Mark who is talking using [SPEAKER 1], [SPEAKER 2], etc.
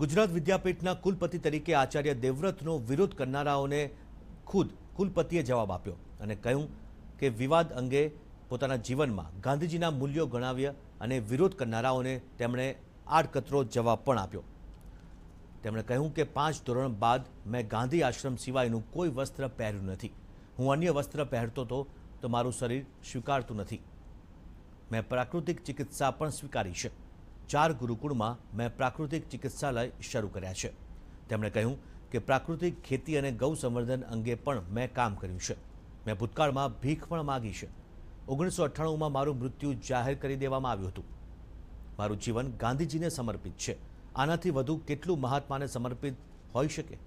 [SPEAKER 1] ગુજરાત વિદ્યાપીઠના કુલપતિ તરીકે આચાર્ય દેવવ્રતનો વિરોધ કરનારાઓને ખુદ કુલપતિએ જવાબ આપ્યો અને કહ્યું કે વિવાદ અંગે પોતાના જીવનમાં ગાંધીજીના મૂલ્યો ગણાવ્યા અને વિરોધ કરનારાઓને તેમણે આડકતરો જવાબ પણ આપ્યો તેમણે કહ્યું કે પાંચ દ્રણ બાદ મે ગાંધી આશ્રમ સિવાયનું કોઈ વસ્ત્ર પહેર્યું નથી હું અન્ય વસ્ત્ર પહેરતો તો તમારું શરીર સ્વીકારતું નથી મે પ્રાકૃતિક ચિકિત્સા પણ સ્વીકારી છે ચાર ગુરુકુળમાં મે પ્રાકૃતિક ચિકિત્સા લાય શરૂ કર્યા છે તેમણે કહ્યું કે પ્રાકૃતિક ખેતી અને ગૌ સંવર્ધન અંગે પણ મે કામ કર્યું છે મે ભૂતકાળમાં ભીખ પણ માગી છે 1998 માં મારું મૃત્યુ જાહેર કરી દેવામાં આવ્યું હતું મારું જીવન ગાંધીજીને સમર્પિત છે આનાથી વધુ કેટલું મહાત્માને સમર્પિત થઈ શકે